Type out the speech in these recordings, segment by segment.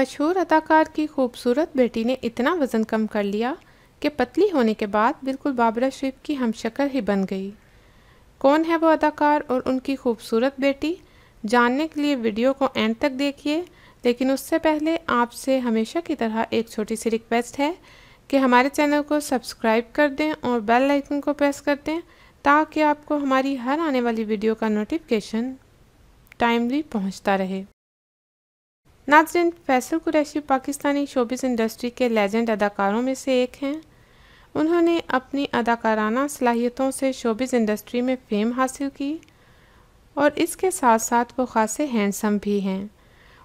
मशहूर अदाकार की खूबसूरत बेटी ने इतना वज़न कम कर लिया कि पतली होने के बाद बिल्कुल बाबरा शरीफ की हमशक्ल ही बन गई कौन है वो अदाकार और उनकी खूबसूरत बेटी जानने के लिए वीडियो को एंड तक देखिए लेकिन उससे पहले आपसे हमेशा की तरह एक छोटी सी रिक्वेस्ट है कि हमारे चैनल को सब्सक्राइब कर दें और बेल लाइकन को प्रेस कर दें ताकि आपको हमारी हर आने वाली वीडियो का नोटिफिकेशन टाइमली पहुंचता रहे नाजरन फैसल कुरैशी पाकिस्तानी शोबिस इंडस्ट्री के लेजेंड अदाकारों में से एक हैं उन्होंने अपनी अदाकाराना सलाहियतों से शोबिस इंडस्ट्री में फ़ेम हासिल की और इसके साथ साथ वो खासे हैंडसम भी हैं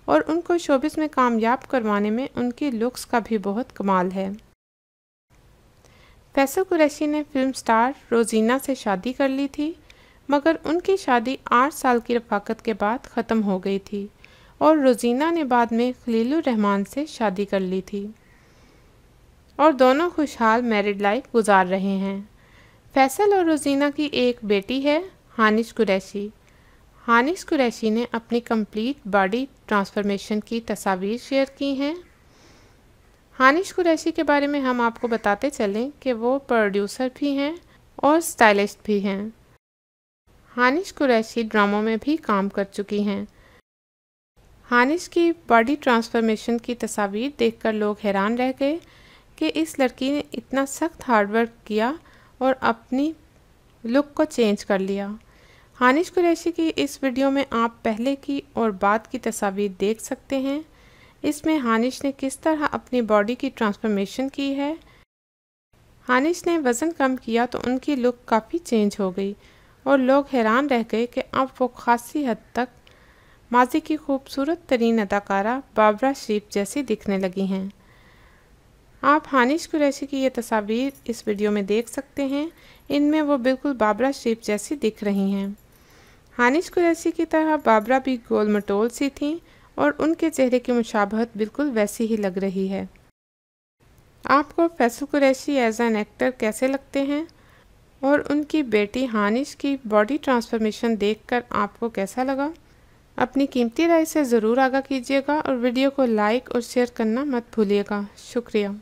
और उनको शोबिस में कामयाब करवाने में उनकी लुक्स का भी बहुत कमाल है फैसल कुरैशी ने फिल्म स्टार रोजीना से शादी कर ली थी मगर उनकी शादी आठ साल की रफाकत के बाद ख़त्म हो गई थी और रोजीना ने बाद में रहमान से शादी कर ली थी और दोनों खुशहाल मैरिड लाइफ गुजार रहे हैं फैसल और रोजीना की एक बेटी है हानिश कुरैशी हानिश कुरैशी ने अपनी कंप्लीट बॉडी ट्रांसफॉर्मेशन की तस्वीर शेयर की हैं हानिश कुरैशी के बारे में हम आपको बताते चलें कि वो प्रोड्यूसर भी हैं और स्टाइलिस्ट भी हैं हानिश कुरैशी ड्रामों में भी काम कर चुकी हैं हानिश की बॉडी ट्रांसफॉर्मेशन की तस्वीर देखकर लोग हैरान रह गए कि इस लड़की ने इतना सख्त हार्डवर्क किया और अपनी लुक को चेंज कर लिया हानिश कुरैशी की इस वीडियो में आप पहले की और बाद की तस्वीर देख सकते हैं इसमें हानिश ने किस तरह अपनी बॉडी की ट्रांसफॉर्मेशन की है हानिश ने वज़न कम किया तो उनकी लुक काफ़ी चेंज हो गई और लोग हैरान रह गए कि अब वो खासी हद तक माजी की खूबसूरत तरीन अदाकारा बाबरा शरीफ जैसी दिखने लगी हैं आप हानिश कुरैशी की ये तस्वीर इस वीडियो में देख सकते हैं इनमें वो बिल्कुल बाबरा शरीफ जैसी दिख रही हैं हानिश कुरैशी की तरह बाबरा भी गोल मटोल सी थी और उनके चेहरे की मुशाबहत बिल्कुल वैसी ही लग रही है आपको Faisal Qureshi as an actor कैसे लगते हैं और उनकी बेटी हानिश की बॉडी ट्रांसफॉर्मेशन देखकर आपको कैसा लगा अपनी कीमती राय से ज़रूर आगा कीजिएगा और वीडियो को लाइक और शेयर करना मत भूलिएगा शुक्रिया